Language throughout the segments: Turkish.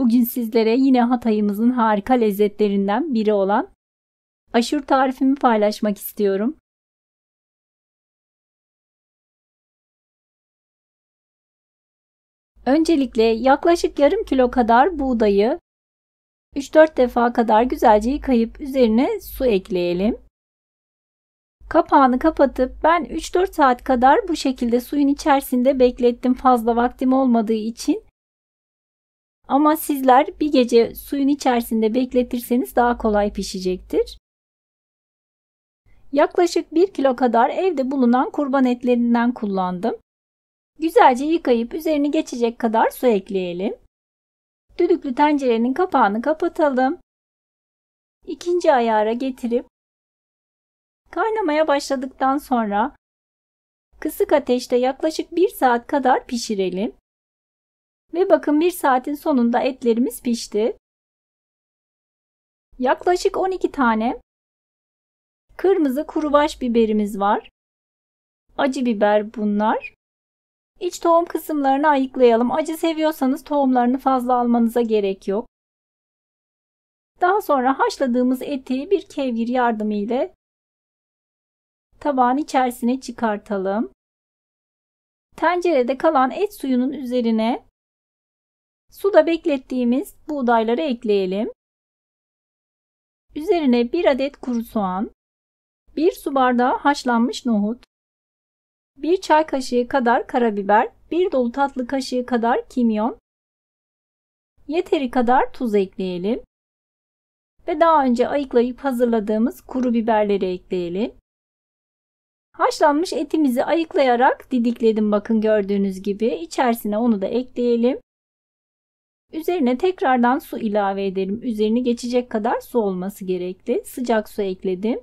Bugün sizlere yine Hatay'ımızın harika lezzetlerinden biri olan aşur tarifimi paylaşmak istiyorum. Öncelikle yaklaşık yarım kilo kadar buğdayı 3-4 defa kadar güzelce yıkayıp üzerine su ekleyelim. Kapağını kapatıp ben 3-4 saat kadar bu şekilde suyun içerisinde beklettim fazla vaktim olmadığı için ama sizler bir gece suyun içerisinde bekletirseniz daha kolay pişecektir. Yaklaşık 1 kilo kadar evde bulunan kurban etlerinden kullandım. Güzelce yıkayıp üzerini geçecek kadar su ekleyelim. Düdüklü tencerenin kapağını kapatalım. İkinci ayara getirip kaynamaya başladıktan sonra kısık ateşte yaklaşık 1 saat kadar pişirelim. Ve bakın bir saatin sonunda etlerimiz pişti. Yaklaşık 12 tane kırmızı kurubaş biberimiz var. Acı biber bunlar. İç tohum kısımlarını ayıklayalım. Acı seviyorsanız tohumlarını fazla almanıza gerek yok. Daha sonra haşladığımız eti bir kevgir yardımıyla tabağın içerisine çıkartalım. Tencerede kalan et suyunun üzerine Suda beklettiğimiz buğdayları ekleyelim. Üzerine 1 adet kuru soğan, 1 su bardağı haşlanmış nohut, 1 çay kaşığı kadar karabiber, 1 dolu tatlı kaşığı kadar kimyon, yeteri kadar tuz ekleyelim ve daha önce ayıklayıp hazırladığımız kuru biberleri ekleyelim. Haşlanmış etimizi ayıklayarak didikledim bakın gördüğünüz gibi. içerisine onu da ekleyelim. Üzerine tekrardan su ilave edelim. Üzerini geçecek kadar su olması gerekli. Sıcak su ekledim.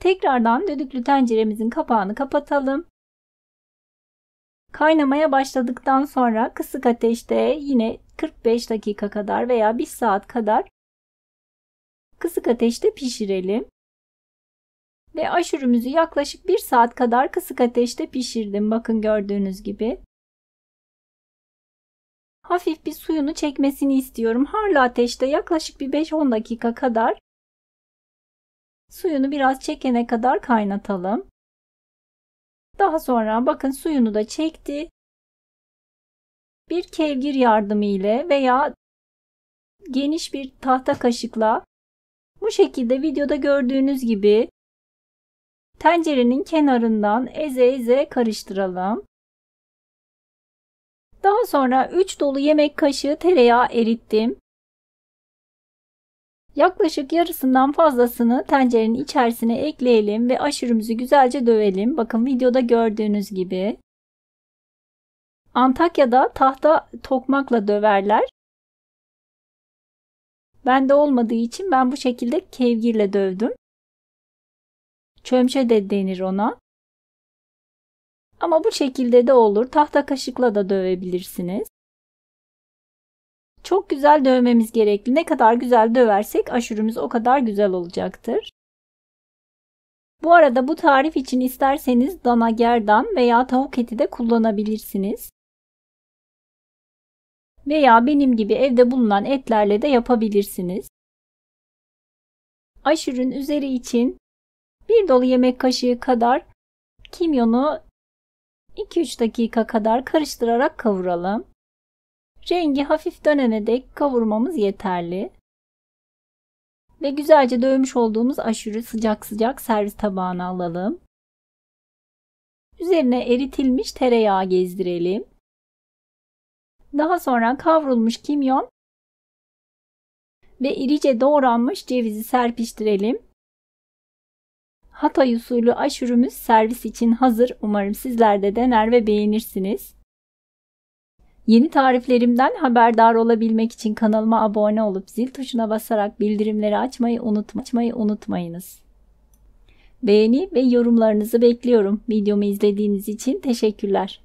Tekrardan düdüklü tenceremizin kapağını kapatalım. Kaynamaya başladıktan sonra kısık ateşte yine 45 dakika kadar veya 1 saat kadar kısık ateşte pişirelim. Ve aşurumuzu yaklaşık 1 saat kadar kısık ateşte pişirdim. Bakın gördüğünüz gibi hafif bir suyunu çekmesini istiyorum. Harlı ateşte yaklaşık bir 5-10 dakika kadar suyunu biraz çekene kadar kaynatalım. Daha sonra bakın suyunu da çekti. Bir kevgir yardımı ile veya geniş bir tahta kaşıkla bu şekilde videoda gördüğünüz gibi tencerenin kenarından eze eze karıştıralım. Daha sonra 3 dolu yemek kaşığı tereyağı erittim. Yaklaşık yarısından fazlasını tencerenin içerisine ekleyelim ve aşırımızı güzelce dövelim. Bakın videoda gördüğünüz gibi. Antakya'da tahta tokmakla döverler. Ben de olmadığı için ben bu şekilde kevgirle dövdüm. Çömçe de denir ona. Ama bu şekilde de olur. Tahta kaşıkla da dövebilirsiniz. Çok güzel dövmemiz gerekli. Ne kadar güzel döversek aşurumuz o kadar güzel olacaktır. Bu arada bu tarif için isterseniz dana gerdan veya tavuk eti de kullanabilirsiniz. Veya benim gibi evde bulunan etlerle de yapabilirsiniz. Aşurun üzeri için bir dolu yemek kaşığı kadar kimyonu 2-3 dakika kadar karıştırarak kavuralım. Rengi hafif dönene dek kavurmamız yeterli. Ve güzelce dövmüş olduğumuz aşırı sıcak sıcak servis tabağına alalım. Üzerine eritilmiş tereyağı gezdirelim. Daha sonra kavrulmuş kimyon ve irice doğranmış cevizi serpiştirelim Hatay usulü aşurumuz servis için hazır. Umarım sizler de dener ve beğenirsiniz. Yeni tariflerimden haberdar olabilmek için kanalıma abone olup zil tuşuna basarak bildirimleri açmayı unutmayı unutmayınız. Beğeni ve yorumlarınızı bekliyorum. Videomu izlediğiniz için teşekkürler.